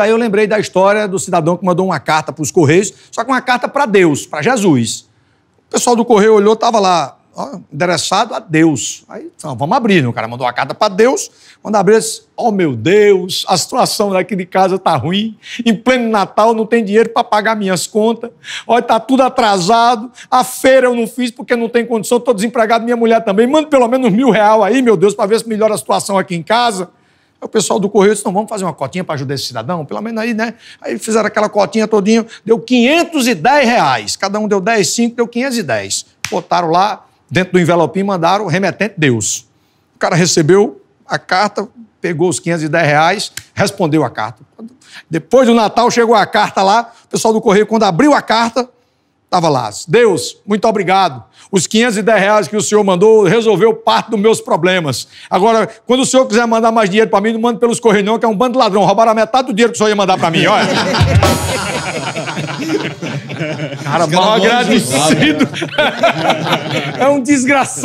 Aí eu lembrei da história do cidadão que mandou uma carta para os Correios, só que uma carta para Deus, para Jesus. O pessoal do Correio olhou, estava lá, ó, endereçado a Deus. Aí, então, vamos abrir, né? O cara mandou uma carta para Deus, quando abriu, disse, oh meu Deus, a situação daqui de casa tá ruim, em pleno Natal não tem dinheiro para pagar minhas contas, olha, tá tudo atrasado, a feira eu não fiz porque não tem condição, estou desempregado, minha mulher também, manda pelo menos mil real aí, meu Deus, para ver se melhora a situação aqui em casa. Aí o pessoal do Correio disse, não, vamos fazer uma cotinha para ajudar esse cidadão? Pelo menos aí, né? Aí fizeram aquela cotinha todinho, deu 510 reais. Cada um deu 10, 5, deu 510. Botaram lá, dentro do envelope, mandaram o remetente Deus. O cara recebeu a carta, pegou os 510 reais, respondeu a carta. Depois do Natal, chegou a carta lá, o pessoal do Correio, quando abriu a carta, estava lá. Deus, muito obrigado. Os 510 reais que o Senhor mandou resolveu parte dos meus problemas. Agora, quando o Senhor quiser mandar mais dinheiro para mim, não manda pelos correios não, que é um bando de ladrão. Roubaram a metade do dinheiro que o Senhor ia mandar para mim, olha. cara, mal agradecido. Né? é um desgraçado.